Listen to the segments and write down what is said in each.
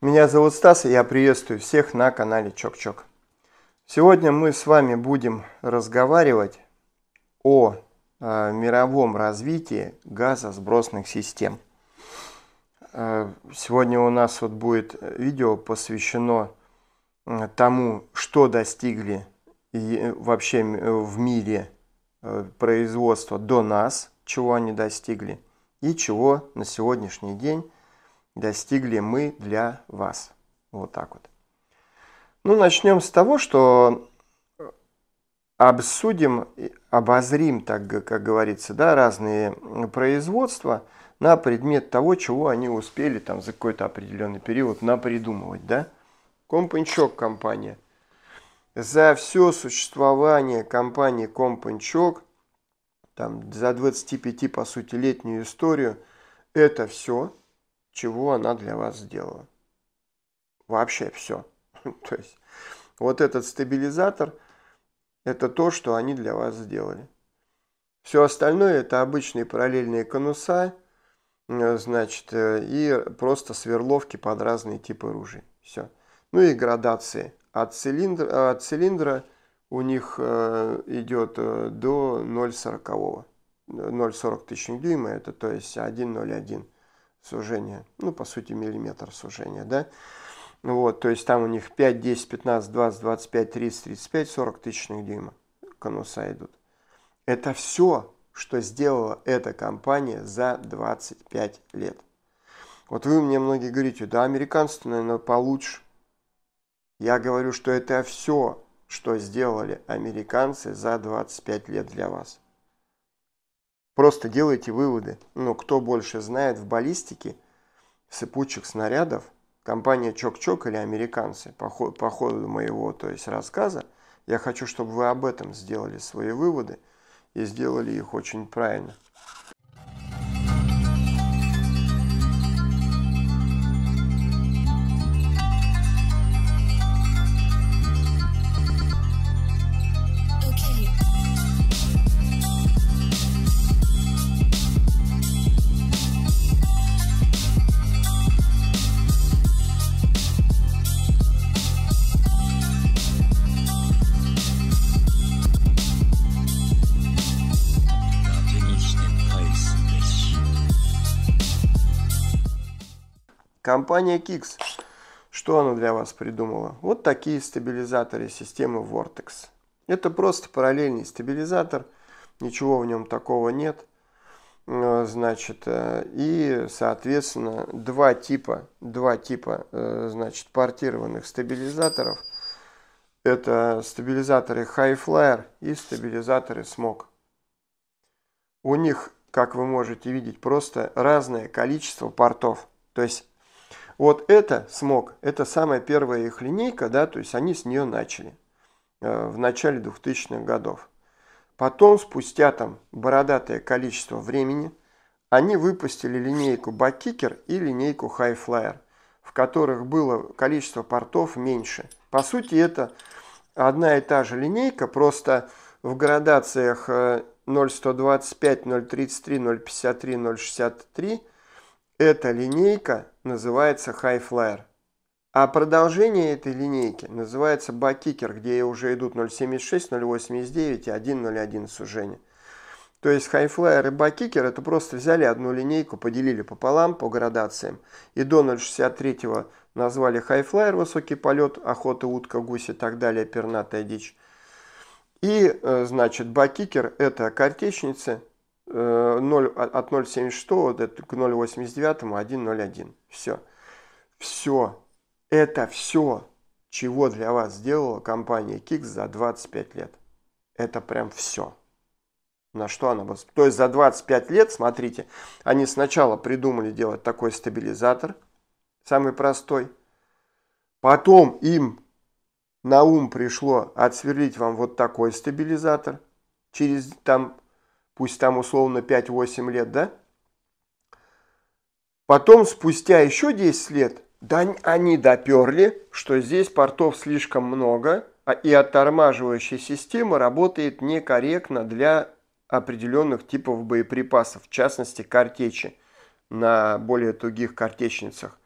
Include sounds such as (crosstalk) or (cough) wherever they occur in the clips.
Меня зовут Стас, и я приветствую всех на канале Чок-Чок. Сегодня мы с вами будем разговаривать о э, мировом развитии газосбросных систем. Э, сегодня у нас вот будет видео посвящено э, тому, что достигли и э, вообще э, в мире производства до нас, чего они достигли и чего на сегодняшний день достигли мы для вас. Вот так вот. Ну, начнем с того, что обсудим, обозрим, так как говорится, да, разные производства на предмет того, чего они успели там за какой-то определенный период напридумывать, да. Компанчок компания. За все существование компании Компанчок, там, за 25, по сути, летнюю историю, это все – чего она для вас сделала. Вообще все. (laughs) То есть вот этот стабилизатор – это то, что они для вас сделали. Все остальное – это обычные параллельные конуса, э, значит, э, и просто сверловки под разные типы ружей. Все. Ну и градации. От цилиндра, от цилиндра у них э, идет до 0,40. 0,40 тысяч дюйма, это то есть 1,01 сужения. Ну, по сути, миллиметр сужения, да. Вот, то есть там у них 5, 10, 15, 20, 25, 30, 35, 40 тысячных дюйма конуса идут. Это все, что сделала эта компания за 25 лет. Вот вы мне многие говорите, да, американцы, наверное, получше. Я говорю, что это все, что сделали американцы за 25 лет для вас. Просто делайте выводы. Но ну, кто больше знает в баллистике сыпучих снарядов, компания Чок-Чок или американцы, по, ход, по ходу моего то есть рассказа, я хочу, чтобы вы об этом сделали свои выводы и сделали их очень правильно. Компания Kix. Что она для вас придумала? Вот такие стабилизаторы системы Vortex. Это просто параллельный стабилизатор, ничего в нем такого нет. Э, значит, э, и, соответственно, два типа, два типа, э, значит, портированных стабилизаторов. Это стабилизаторы High Flyer и стабилизаторы Smog. У них, как вы можете видеть, просто разное количество портов. То есть вот это смог, это самая первая их линейка, да, то есть они с нее начали э, в начале 2000-х годов. Потом, спустя там бородатое количество времени, они выпустили линейку Бакикер и линейку Хайфлайер, в которых было количество портов меньше. По сути, это одна и та же линейка, просто в градациях 0125, 033, 053, 063 – эта линейка называется High Flyer. А продолжение этой линейки называется бакикер, где уже идут 0.76, 0.89 и 1.01 сужение. То есть High Flyer и бакикер это просто взяли одну линейку, поделили пополам по градациям. И до 0.63 назвали High Flyer высокий полет, охота, утка, гусь и так далее, пернатая дичь. И, э, значит, бакикер это картечницы, 0, от 0,76 к 0,89 1,01. Все. Все. Это все, чего для вас сделала компания Kix за 25 лет. Это прям все. На что она была? То есть за 25 лет, смотрите, они сначала придумали делать такой стабилизатор, самый простой. Потом им на ум пришло отсверлить вам вот такой стабилизатор через там пусть там условно 5-8 лет, да? Потом, спустя еще 10 лет, да они доперли, что здесь портов слишком много, а и оттормаживающая система работает некорректно для определенных типов боеприпасов, в частности картечи на более тугих картечницах.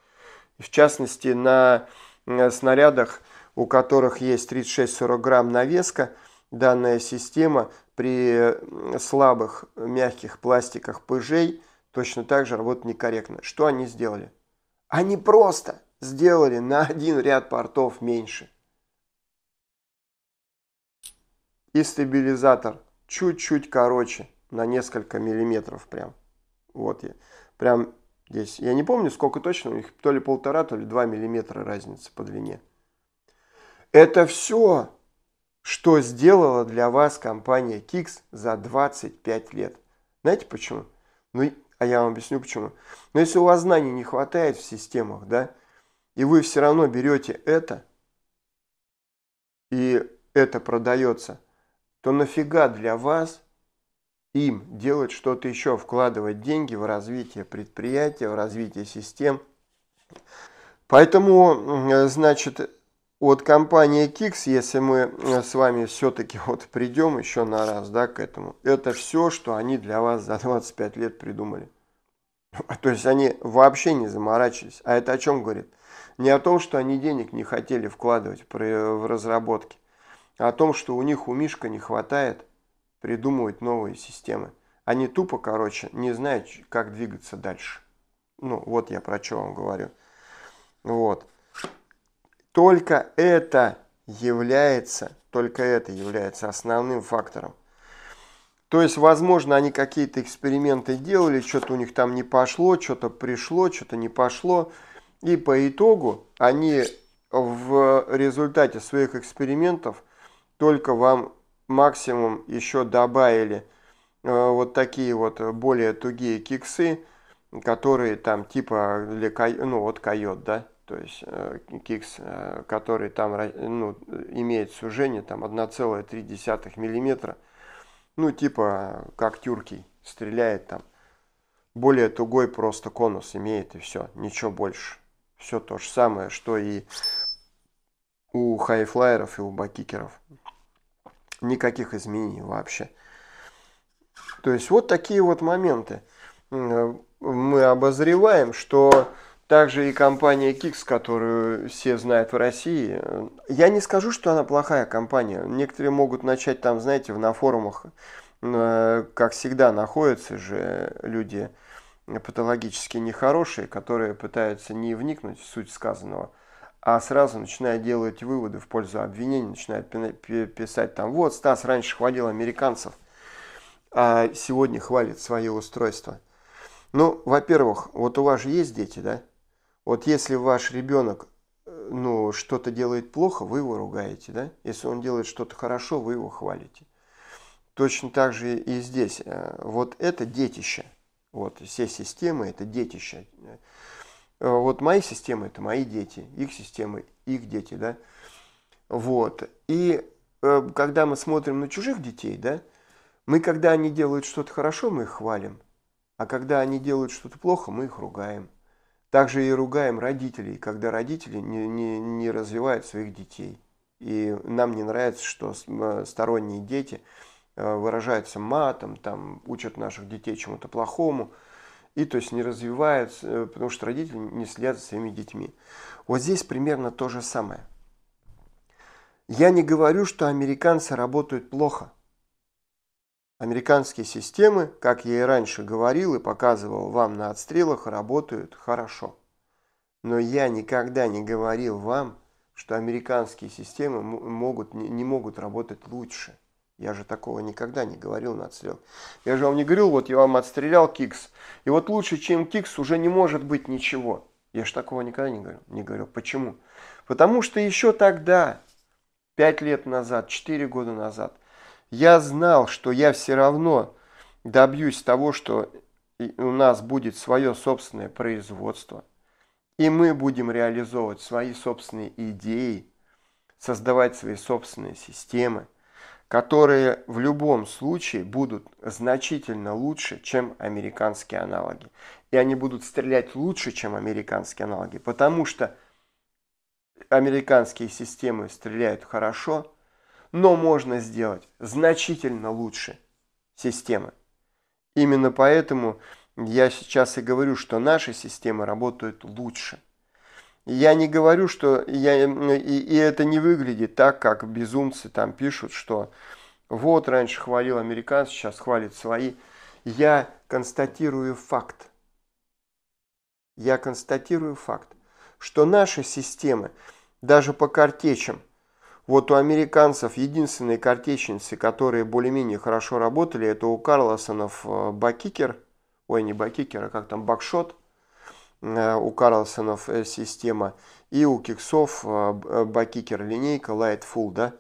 В частности, на э, снарядах, у которых есть 36-40 грамм навеска, данная система при слабых мягких пластиках пыжей точно так же работает некорректно. Что они сделали? Они просто сделали на один ряд портов меньше. И стабилизатор чуть-чуть короче, на несколько миллиметров прям. Вот я. Прям здесь. Я не помню, сколько точно у них, то ли полтора, то ли два миллиметра разница по длине. Это все что сделала для вас компания Kix за 25 лет. Знаете почему? Ну, а я вам объясню почему. Но ну, если у вас знаний не хватает в системах, да, и вы все равно берете это, и это продается, то нафига для вас им делать что-то еще, вкладывать деньги в развитие предприятия, в развитие систем. Поэтому, э, значит, от компании Kix, если мы э, с вами все-таки вот придем еще на раз да, к этому, это все, что они для вас за 25 лет придумали. А, то есть они вообще не заморачивались. А это о чем говорит? Не о том, что они денег не хотели вкладывать э, в разработки, а о том, что у них у Мишка не хватает придумывать новые системы. Они тупо, короче, не знают, как двигаться дальше. Ну, вот я про что вам говорю. Вот. Только это является, только это является основным фактором. То есть, возможно, они какие-то эксперименты делали, что-то у них там не пошло, что-то пришло, что-то не пошло. И по итогу они в результате своих экспериментов только вам максимум еще добавили э, вот такие вот более тугие киксы, которые там типа для ну вот койот, да, то есть э, кикс, э, который там ну, имеет сужение там 1,3 мм, ну типа как тюркий, стреляет там. Более тугой просто конус имеет и все, ничего больше. Все то же самое, что и у хайфлайеров и у бакикеров. Никаких изменений вообще. То есть вот такие вот моменты э, мы обозреваем, что также и компания Kix, которую все знают в России. Я не скажу, что она плохая компания. Некоторые могут начать там, знаете, на форумах, э, как всегда, находятся же люди патологически нехорошие, которые пытаются не вникнуть в суть сказанного, а сразу начинают делать выводы в пользу обвинений, начинают писать там, вот Стас раньше хвалил американцев, а сегодня хвалит свое устройство. Ну, во-первых, вот у вас же есть дети, да? Вот если ваш ребенок э, ну, что-то делает плохо, вы его ругаете, да? Если он делает что-то хорошо, вы его хвалите. Точно так же и здесь. Э, вот это детище. Вот все системы – это детище. Э, вот мои системы – это мои дети, их системы – их дети, да? Вот. И когда мы смотрим на чужих детей, да, мы, когда они делают что-то хорошо, мы их хвалим, а когда они делают что-то плохо, мы их ругаем. Также и ругаем родителей, когда родители не, не, не развивают своих детей. И нам не нравится, что э, сторонние дети э, выражаются матом, там, учат наших детей чему-то плохому. И то есть не развиваются, э, потому что родители не следят за своими детьми. Вот здесь примерно то же самое. Я не говорю, что американцы работают плохо – Американские системы, как я и раньше говорил и показывал вам на отстрелах, работают хорошо. Но я никогда не говорил вам, что американские системы могут, не могут работать лучше. Я же такого никогда не говорил на отстрел. Я же вам не говорил, вот я вам отстрелял кикс. И вот лучше, чем кикс, уже не может быть ничего. Я же такого никогда не говорил. Не говорил. Почему? Потому что еще тогда, 5 лет назад, 4 года назад, я знал, что я все равно добьюсь того, что у нас будет свое собственное производство, и мы будем реализовывать свои собственные идеи, создавать свои собственные системы, которые в любом случае будут значительно лучше, чем американские аналоги. И они будут стрелять лучше, чем американские аналоги, потому что американские системы стреляют хорошо, но можно сделать значительно лучше системы. Именно поэтому я сейчас и говорю, что наши системы работают лучше. Я не говорю, что я, и, и это не выглядит так, как безумцы там пишут, что вот раньше хвалил американцев, сейчас хвалит свои. Я констатирую факт. Я констатирую факт, что наши системы даже по картечам – вот у американцев единственные картечницы, которые более-менее хорошо работали, это у Карлосонов э, бакикер, ой, не бакикер, а как там, бакшот, э, у Карлсонов э, система, и у Киксов бакикер линейка Lightful, да.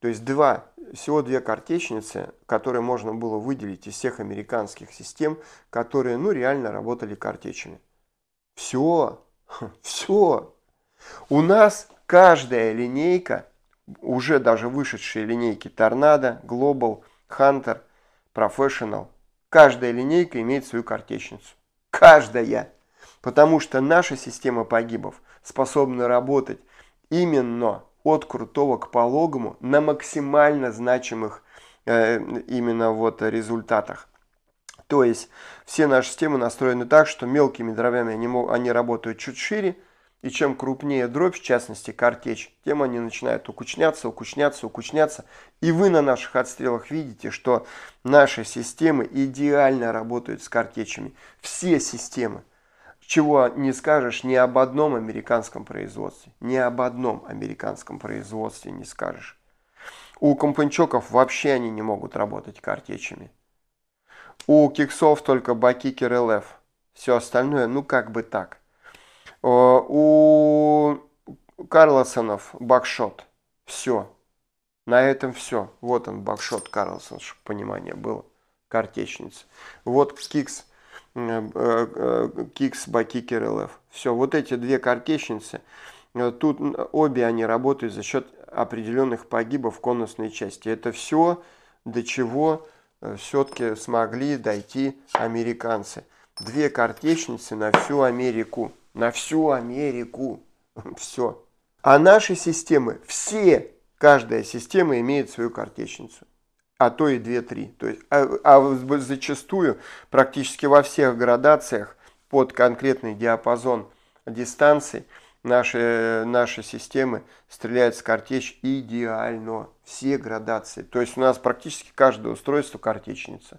То есть два, всего две картечницы, которые можно было выделить из всех американских систем, которые, ну, реально работали картечами. Все, (laughs) все. У нас каждая линейка уже даже вышедшие линейки Торнадо, Global, Hunter, Professional. Каждая линейка имеет свою картечницу. Каждая! Потому что наша система погибов способна работать именно от крутого к пологому на максимально значимых э, именно вот результатах. То есть все наши системы настроены так, что мелкими дровями они, они работают чуть шире, и чем крупнее дробь, в частности картечь, тем они начинают укучняться, укучняться, укучняться. И вы на наших отстрелах видите, что наши системы идеально работают с картечами. Все системы. Чего не скажешь ни об одном американском производстве. Ни об одном американском производстве не скажешь. У компанчоков вообще они не могут работать картечами. У киксов только бакикер ЛФ. Все остальное, ну как бы так. Э, у Карлосонов бакшот. Все. На этом все. Вот он, бакшот Карлсон, чтобы понимание было. Картечница. Вот кикс. Э, э, кикс Бакикер ЛФ. Все, вот эти две картечницы, тут обе они работают за счет определенных погибов конусной части. Это все, до чего все-таки смогли дойти американцы. Две картечницы на всю Америку на всю Америку. (laughs) Все. А наши системы, все, каждая система имеет свою картечницу. А то и 2-3. То есть, а, а зачастую практически во всех градациях под конкретный диапазон дистанции наши, наши системы стреляют с картечь идеально. Все градации. То есть у нас практически каждое устройство картечница.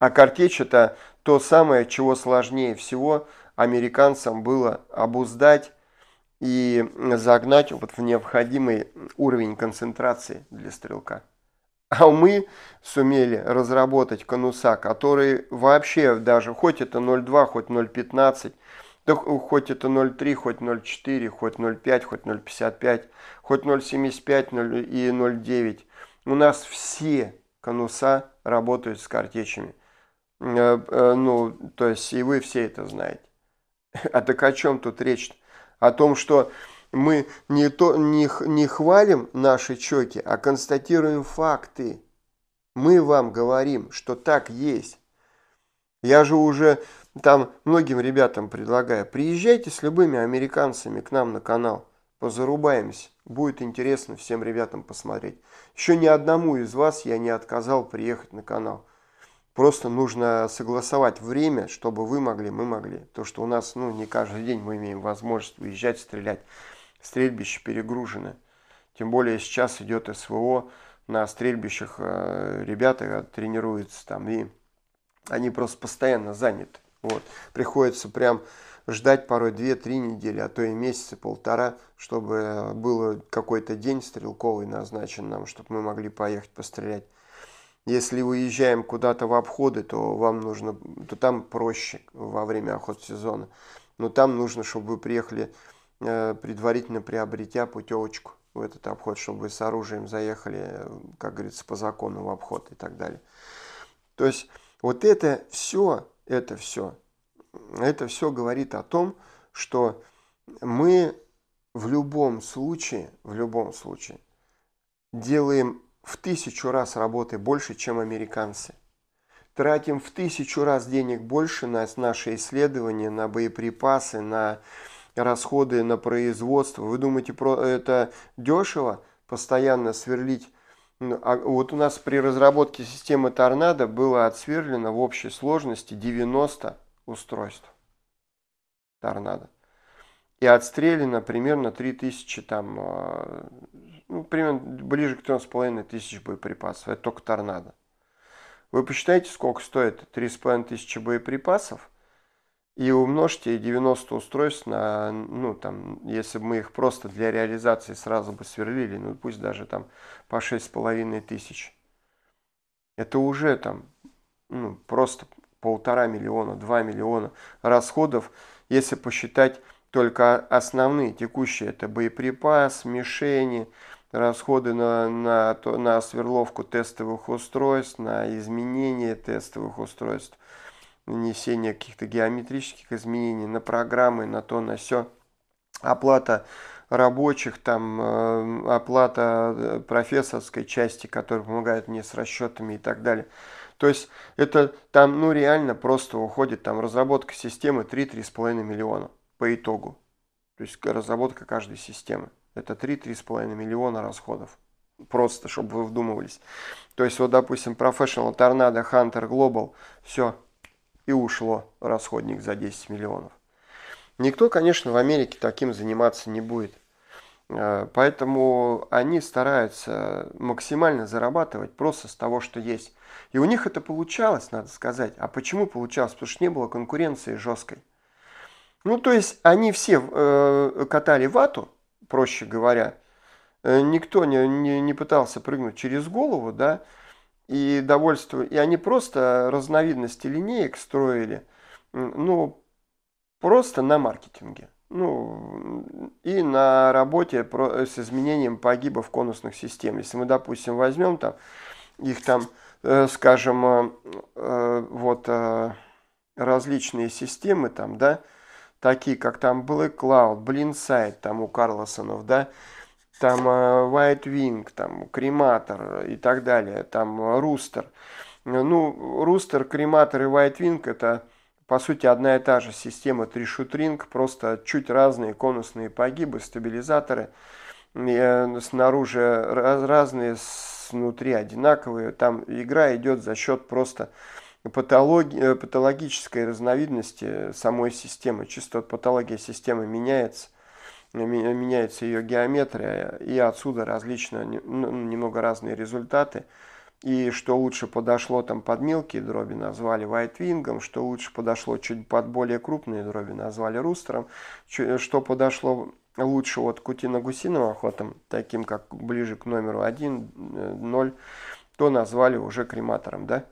А картечь это то самое, чего сложнее всего – американцам было обуздать и загнать вот в необходимый уровень концентрации для стрелка. А мы сумели разработать конуса, которые вообще даже, хоть это 0,2, хоть 0,15, да, хоть это 0,3, хоть 0,4, хоть 0,5, хоть 0,55, хоть 0,75 и 0,9. У нас все конуса работают с картечами. Э, э, ну, то есть и вы все это знаете. А так о чем тут речь? О том, что мы не, то, не, не хвалим наши чеки, а констатируем факты. Мы вам говорим, что так есть. Я же уже там многим ребятам предлагаю, приезжайте с любыми американцами к нам на канал, позарубаемся. Будет интересно всем ребятам посмотреть. Еще ни одному из вас я не отказал приехать на канал. Просто нужно согласовать время, чтобы вы могли, мы могли. То, что у нас ну, не каждый день мы имеем возможность выезжать, стрелять. Стрельбище перегружены. Тем более сейчас идет СВО, на стрельбищах э, ребята тренируются там, и они просто постоянно заняты. Вот. Приходится прям ждать порой 2-3 недели, а то и месяца полтора, чтобы был какой-то день стрелковый назначен нам, чтобы мы могли поехать пострелять. Если уезжаем куда-то в обходы, то вам нужно, то там проще во время охот сезона. Но там нужно, чтобы вы приехали э, предварительно приобретя путевочку в этот обход, чтобы вы с оружием заехали, э, как говорится, по закону в обход и так далее. То есть вот это все, это все, это все говорит о том, что мы в любом случае, в любом случае делаем в тысячу раз работы больше, чем американцы. Тратим в тысячу раз денег больше на наши исследования, на боеприпасы, на расходы на производство. Вы думаете, это дешево постоянно сверлить? Ну, а вот у нас при разработке системы торнадо было отсверлено в общей сложности 90 устройств торнадо. И отстрелено примерно 3000 там а, ну, примерно ближе к 3,5 тысяч боеприпасов. Это только торнадо. Вы посчитайте, сколько стоит 3,5 тысячи боеприпасов и умножьте 90 устройств на, ну, там, если бы мы их просто для реализации сразу бы сверлили, ну, пусть даже там по 6,5 тысяч. Это уже там, ну, просто полтора миллиона, 2 миллиона расходов, если посчитать только основные текущие, это боеприпас, мишени, расходы на, на, на сверловку тестовых устройств, на изменение тестовых устройств, нанесение каких-то геометрических изменений на программы, на то, на все. Оплата рабочих, там, э, оплата э, профессорской части, которая помогает мне с расчетами и так далее. То есть это там, ну, реально просто уходит, там, разработка системы 3-3,5 миллиона по итогу. То есть разработка каждой системы это 3-3,5 миллиона расходов. Просто, чтобы вы вдумывались. То есть, вот, допустим, Professional Tornado Hunter Global, все, и ушло расходник за 10 миллионов. Никто, конечно, в Америке таким заниматься не будет. Э, поэтому они стараются максимально зарабатывать просто с того, что есть. И у них это получалось, надо сказать. А почему получалось? Потому что не было конкуренции жесткой. Ну, то есть они все э, катали вату, проще говоря. Э, никто не, не, не пытался прыгнуть через голову, да, и довольство. И они просто разновидности линеек строили, ну, просто на маркетинге. Ну, и на работе с изменением погибов конусных систем. Если мы, допустим, возьмем там, их там, э, скажем, э, вот различные системы там, да, такие, как там Black Cloud, Blindside, там у Карлосонов, да, там э, White Wing, там Крематор и так далее, там э, Рустер. Ну, Рустер, Крематор и White Wing это по сути одна и та же система тришутринг, просто чуть разные конусные погибы, стабилизаторы, э, снаружи раз, разные, внутри одинаковые. Там игра идет за счет просто патологи, э, патологической разновидности самой системы. Чисто патология системы меняется, э, меняется ее геометрия, и отсюда различно ну, немного разные результаты. И что лучше подошло там под мелкие дроби, назвали вайтвингом, что лучше подошло чуть под более крупные дроби, назвали рустером, э, что подошло лучше вот кутино-гусиным охотам, таким как ближе к номеру 1, 0, то назвали уже крематором, да?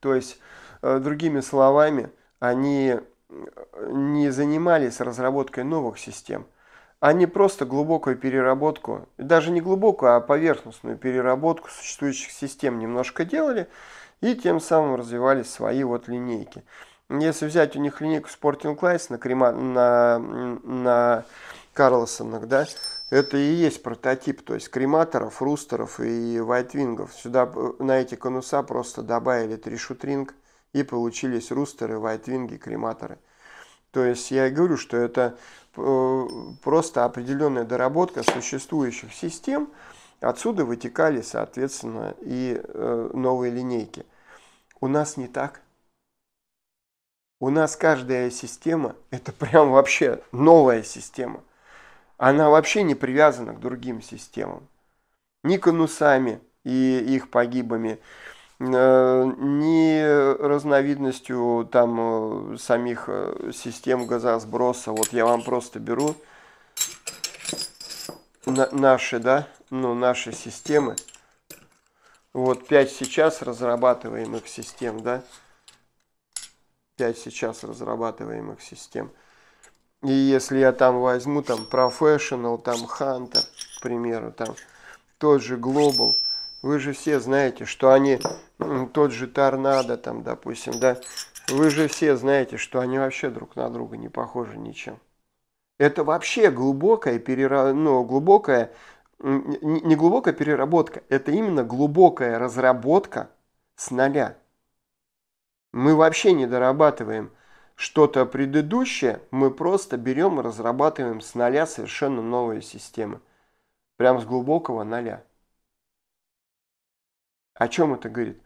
То есть, э, другими словами, они э, не занимались разработкой новых систем, они просто глубокую переработку, даже не глубокую, а поверхностную переработку существующих систем немножко делали, и тем самым развивали свои вот линейки. Если взять у них линейку Sporting Lights на, Крема... на, на Карлсонах, да, это и есть прототип, то есть крематоров, рустеров и вайтвингов. Сюда э, на эти конуса просто добавили три шутринг и получились рустеры, вайтвинги, крематоры. То есть я и говорю, что это э, просто определенная доработка существующих систем. Отсюда вытекали, соответственно, и э, новые линейки. У нас не так. У нас каждая система – это прям вообще новая система она вообще не привязана к другим системам. Ни конусами и их погибами, э, ни разновидностью там э, самих э, систем газосброса. Вот я вам просто беру наши, да, ну, наши системы. Вот 5 сейчас разрабатываемых систем, да. 5 сейчас разрабатываемых систем. И если я там возьму там Professional, там Hunter, к примеру, там тот же Global, вы же все знаете, что они, тот же Торнадо там, допустим, да, вы же все знаете, что они вообще друг на друга не похожи ничем. Это вообще глубокая, перера... ну, глубокая, не глубокая переработка, это именно глубокая разработка с нуля. Мы вообще не дорабатываем – что-то предыдущее, мы просто берем и разрабатываем с нуля совершенно новые системы. Прям с глубокого нуля. О чем это говорит?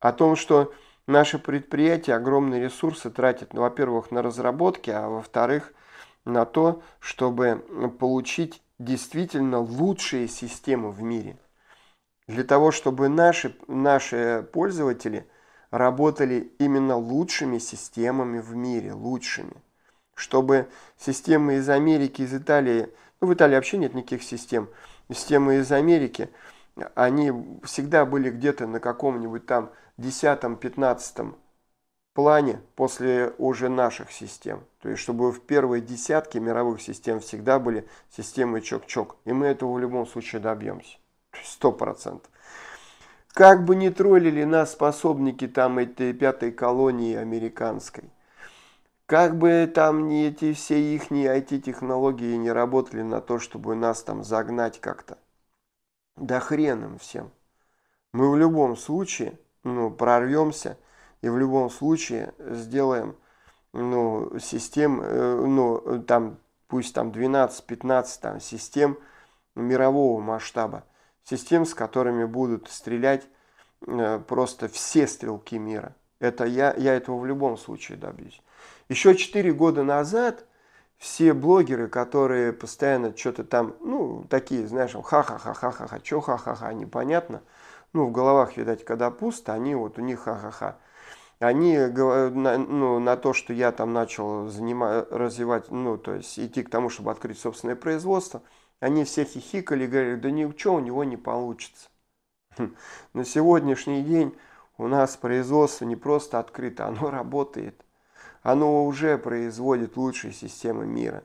О том, что наши предприятия огромные ресурсы тратят, ну, во-первых, на разработки, а во-вторых, на то, чтобы получить действительно лучшие системы в мире. Для того, чтобы наши, наши пользователи – работали именно лучшими системами в мире, лучшими. Чтобы системы из Америки, из Италии, ну в Италии вообще нет никаких систем, системы из Америки, они всегда были где-то на каком-нибудь там 10-15 плане после уже наших систем. То есть, чтобы в первой десятке мировых систем всегда были системы чок-чок. И мы этого в любом случае добьемся. Сто процентов. Как бы не троллили нас способники там этой пятой колонии американской, как бы там ни эти все их IT-технологии не работали на то, чтобы нас там загнать как-то. Да хрен им всем. Мы в любом случае ну, прорвемся и в любом случае сделаем ну, систем, э, ну, там, пусть там 12-15 там, систем мирового масштаба систем, с которыми будут стрелять э, просто все стрелки мира. Это я, я этого в любом случае добьюсь. Еще 4 года назад все блогеры, которые постоянно что-то там, ну, такие, знаешь, ха-ха-ха-ха-ха, что ха-ха-ха, непонятно. Ну, в головах, видать, когда пусто, они вот, у них ха-ха-ха. Они на, ну, на то, что я там начал занимать, развивать, ну, то есть идти к тому, чтобы открыть собственное производство – они все хихикали и говорили, да ничего у него не получится. (laughs) На сегодняшний день у нас производство не просто открыто, оно работает. Оно уже производит лучшие системы мира.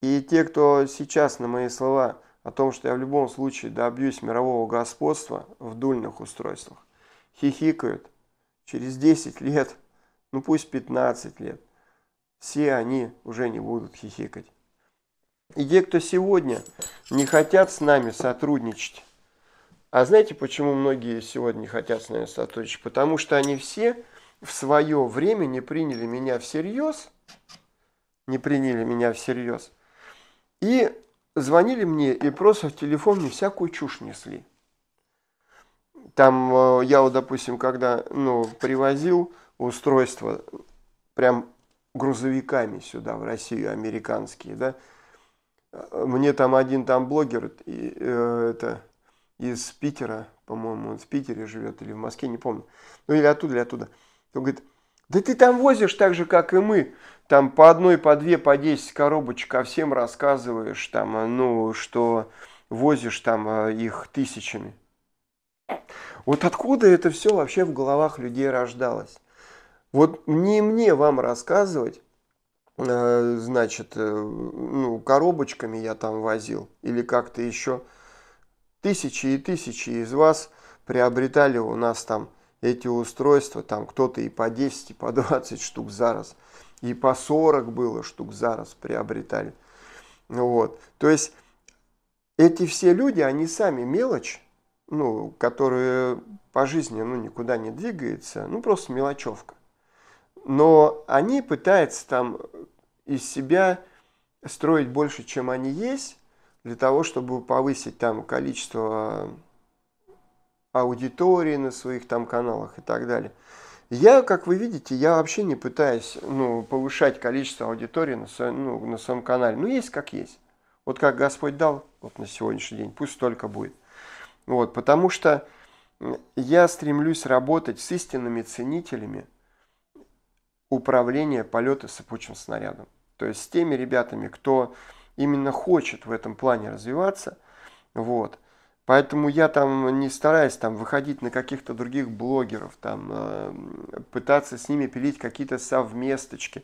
И те, кто сейчас на мои слова о том, что я в любом случае добьюсь мирового господства в дульных устройствах, хихикают, через 10 лет, ну пусть 15 лет, все они уже не будут хихикать. И те, кто сегодня не хотят с нами сотрудничать. А знаете, почему многие сегодня не хотят с нами сотрудничать? Потому что они все в свое время не приняли меня всерьез, не приняли меня всерьез, и звонили мне и просто в телефон мне всякую чушь несли. Там э, я, вот, допустим, когда ну, привозил устройство прям грузовиками сюда, в Россию, американские, да, мне там один там блогер и, э, это, из Питера, по-моему, он в Питере живет или в Москве, не помню. Ну или оттуда, или оттуда. Он говорит, да ты там возишь так же, как и мы, там по одной, по две, по десять коробочек, а всем рассказываешь там, э, ну, что возишь там э, их тысячами. Вот откуда это все вообще в головах людей рождалось? Вот не мне вам рассказывать, Э, значит, э, ну, коробочками я там возил или как-то еще. Тысячи и тысячи из вас приобретали у нас там эти устройства, там кто-то и по 10, и по 20 (laughs) штук за раз, и по 40 было штук за раз приобретали. Вот. То есть эти все люди, они сами мелочь, ну, которые по жизни ну, никуда не двигается, ну просто мелочевка но они пытаются там из себя строить больше, чем они есть, для того, чтобы повысить там количество э, аудитории на своих там каналах и так далее. Я, как вы видите, я вообще не пытаюсь ну, повышать количество аудитории на, своем, ну, на своем канале. Ну, есть как есть. Вот как Господь дал вот на сегодняшний день, пусть столько будет. Вот, потому что я стремлюсь работать с истинными ценителями – управления полета сыпучим снарядом. То есть с теми ребятами, кто именно хочет в этом плане развиваться, вот. Поэтому я там не стараюсь там выходить на каких-то других блогеров, там э, пытаться с ними пилить какие-то совместочки.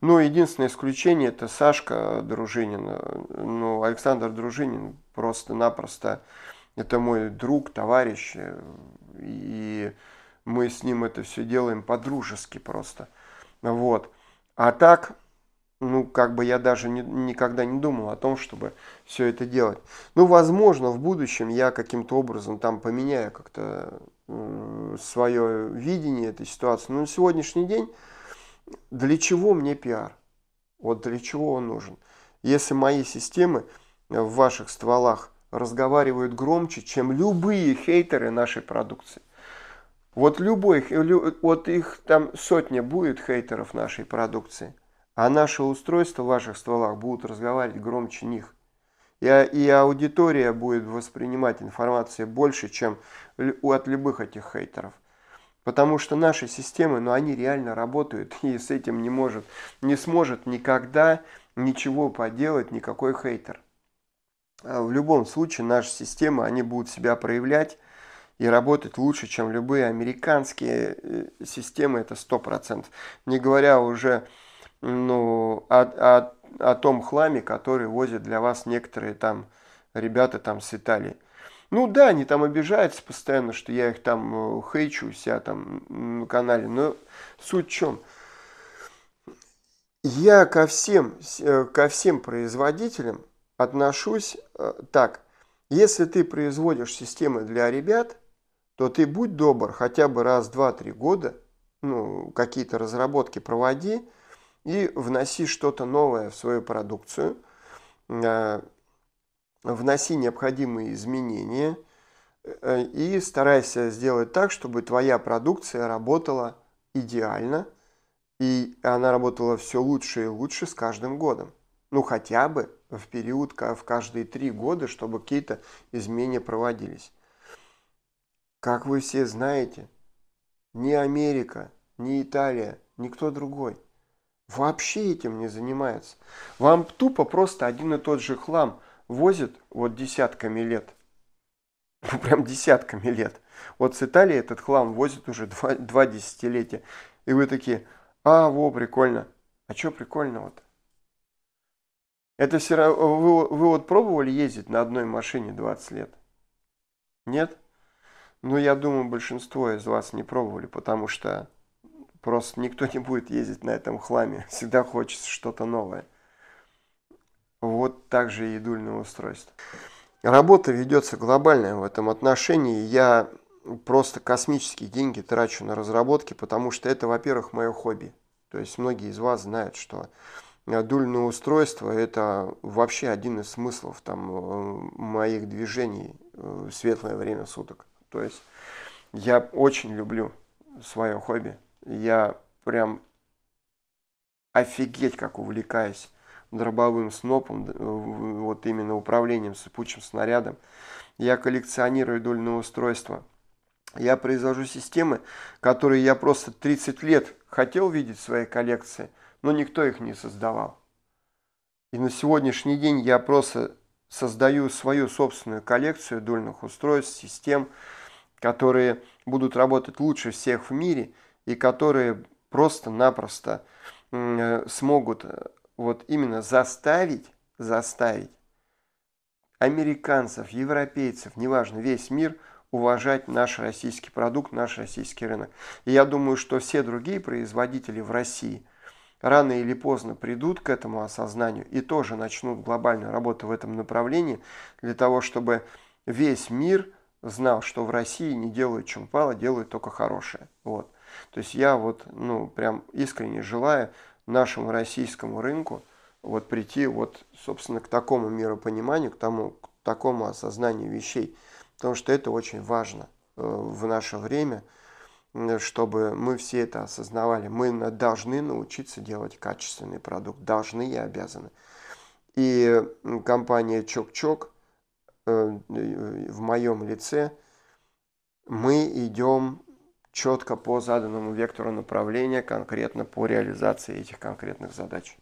Но ну, единственное исключение это Сашка Дружинин. Ну, Александр Дружинин просто-напросто это мой друг, товарищ. И мы с ним это все делаем по-дружески просто. Вот. А так, ну, как бы я даже не, никогда не думал о том, чтобы все это делать. Ну, возможно, в будущем я каким-то образом там поменяю как-то свое видение этой ситуации. Но на сегодняшний день для чего мне пиар? Вот для чего он нужен? Если мои системы в ваших стволах разговаривают громче, чем любые хейтеры нашей продукции. Вот любой, вот их там сотня будет хейтеров нашей продукции, а наше устройство в ваших стволах будут разговаривать громче них. И, а, и аудитория будет воспринимать информацию больше, чем от любых этих хейтеров. Потому что наши системы, ну они реально работают, (laughs) и с этим не может, не сможет никогда ничего поделать никакой хейтер. А в любом случае наши системы, они будут себя проявлять, и работать лучше, чем любые американские э, системы, это 100%. Не говоря уже ну, о, о, о том хламе, который возят для вас некоторые там ребята там с Италии. Ну да, они там обижаются постоянно, что я их там э, хейчу у себя там на канале, но суть в чем? Я ко всем, э, ко всем производителям отношусь так. Если ты производишь системы для ребят, то ты будь добр хотя бы раз, два, три года, ну, какие-то разработки проводи и вноси что-то новое в свою продукцию, э, вноси необходимые изменения э, и старайся сделать так, чтобы твоя продукция работала идеально, и она работала все лучше и лучше с каждым годом. Ну, хотя бы в период в каждые три года, чтобы какие-то изменения проводились. Как вы все знаете, ни Америка, ни Италия, никто другой вообще этим не занимается. Вам тупо просто один и тот же хлам возят вот десятками лет. Ну, (laughs) прям десятками лет. Вот с Италии этот хлам возят уже два, два десятилетия. И вы такие, а, во, прикольно. А что прикольно вот? Это все равно, вы, вы вот пробовали ездить на одной машине 20 лет? Нет? Ну, я думаю, большинство из вас не пробовали, потому что просто никто не будет ездить на этом хламе. (laughs) Всегда хочется что-то новое. Вот также и дульное устройство. Работа ведется глобальная в этом отношении. Я просто космические деньги трачу на разработки, потому что это, во-первых, мое хобби. То есть многие из вас знают, что дульное устройство – это вообще один из смыслов там, э, моих движений э, в светлое время суток. То есть я очень люблю свое хобби. Я прям офигеть как увлекаюсь дробовым снопом, э, вот именно управлением сыпучим снарядом. Я коллекционирую дульные устройства, Я произвожу системы, которые я просто 30 лет хотел видеть в своей коллекции, но никто их не создавал. И на сегодняшний день я просто создаю свою собственную коллекцию дульных устройств, систем которые будут работать лучше всех в мире и которые просто-напросто э, смогут э, вот именно заставить, заставить американцев, европейцев, неважно, весь мир уважать наш российский продукт, наш российский рынок. И я думаю, что все другие производители в России рано или поздно придут к этому осознанию и тоже начнут глобальную работу в этом направлении для того, чтобы весь мир – знал, что в России не делают чем пало, делают только хорошее. Вот. То есть я вот, ну, прям искренне желаю нашему российскому рынку вот прийти вот, собственно, к такому миропониманию, к тому, к такому осознанию вещей. Потому что это очень важно э, в наше время, э, чтобы мы все это осознавали. Мы должны научиться делать качественный продукт, должны и обязаны. И компания Чок-Чок – Э, э, в моем лице, мы идем четко по заданному вектору направления, конкретно по реализации этих конкретных задач.